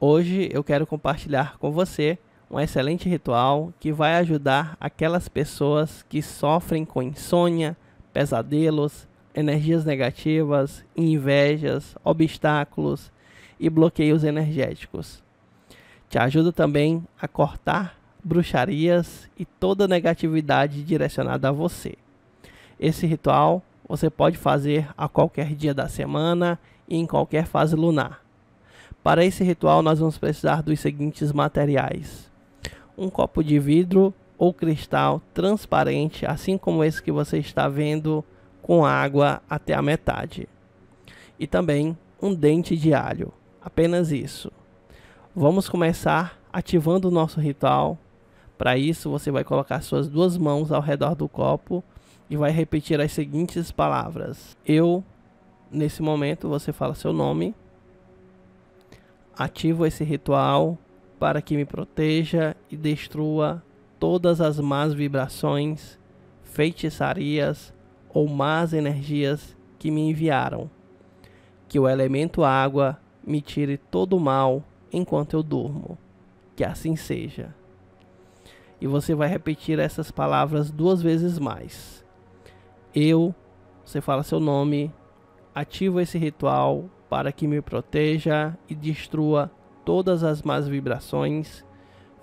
Hoje eu quero compartilhar com você um excelente ritual que vai ajudar aquelas pessoas que sofrem com insônia, pesadelos, energias negativas, invejas, obstáculos e bloqueios energéticos. Te ajuda também a cortar bruxarias e toda negatividade direcionada a você. Esse ritual você pode fazer a qualquer dia da semana e em qualquer fase lunar. Para esse ritual, nós vamos precisar dos seguintes materiais: um copo de vidro ou cristal transparente, assim como esse que você está vendo, com água até a metade. E também um dente de alho, apenas isso. Vamos começar ativando o nosso ritual. Para isso, você vai colocar suas duas mãos ao redor do copo e vai repetir as seguintes palavras: Eu, nesse momento, você fala seu nome ativo esse ritual para que me proteja e destrua todas as más vibrações, feitiçarias ou más energias que me enviaram. Que o elemento água me tire todo o mal enquanto eu durmo. Que assim seja. E você vai repetir essas palavras duas vezes mais. Eu, você fala seu nome, ativo esse ritual para que me proteja e destrua todas as más vibrações,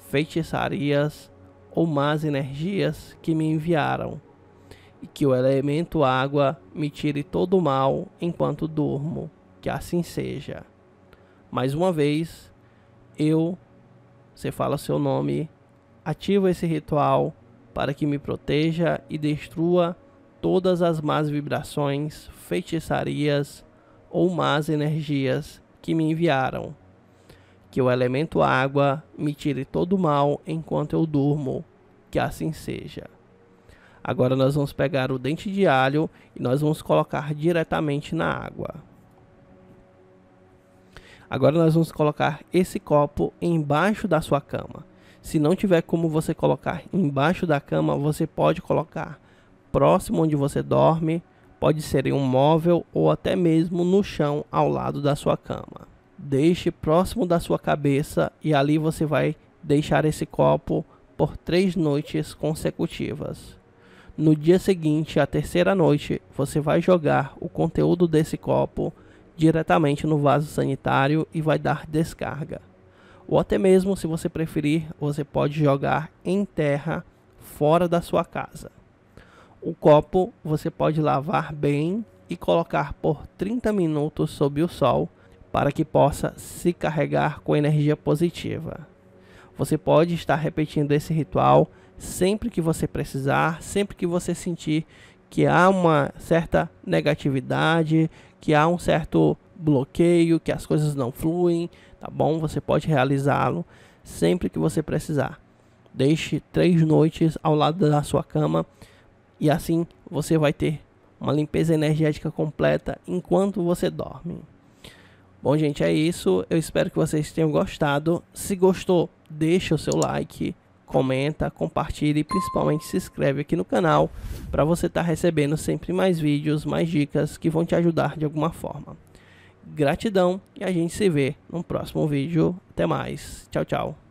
feitiçarias ou más energias que me enviaram, e que o elemento água me tire todo o mal enquanto durmo, que assim seja. Mais uma vez, eu, você fala seu nome, ativo esse ritual para que me proteja e destrua todas as más vibrações, feitiçarias ou más energias que me enviaram. Que o elemento água me tire todo o mal enquanto eu durmo, que assim seja. Agora nós vamos pegar o dente de alho e nós vamos colocar diretamente na água. Agora nós vamos colocar esse copo embaixo da sua cama. Se não tiver como você colocar embaixo da cama, você pode colocar próximo onde você dorme pode ser em um móvel ou até mesmo no chão ao lado da sua cama. Deixe próximo da sua cabeça e ali você vai deixar esse copo por três noites consecutivas. No dia seguinte, a terceira noite, você vai jogar o conteúdo desse copo diretamente no vaso sanitário e vai dar descarga. Ou até mesmo, se você preferir, você pode jogar em terra fora da sua casa. O copo você pode lavar bem e colocar por 30 minutos sob o sol para que possa se carregar com energia positiva. Você pode estar repetindo esse ritual sempre que você precisar, sempre que você sentir que há uma certa negatividade, que há um certo bloqueio, que as coisas não fluem, tá bom? Você pode realizá-lo sempre que você precisar. Deixe três noites ao lado da sua cama e assim você vai ter uma limpeza energética completa enquanto você dorme. Bom, gente, é isso. Eu espero que vocês tenham gostado. Se gostou, deixa o seu like, comenta, compartilha e principalmente se inscreve aqui no canal para você estar tá recebendo sempre mais vídeos, mais dicas que vão te ajudar de alguma forma. Gratidão e a gente se vê no próximo vídeo. Até mais. Tchau, tchau.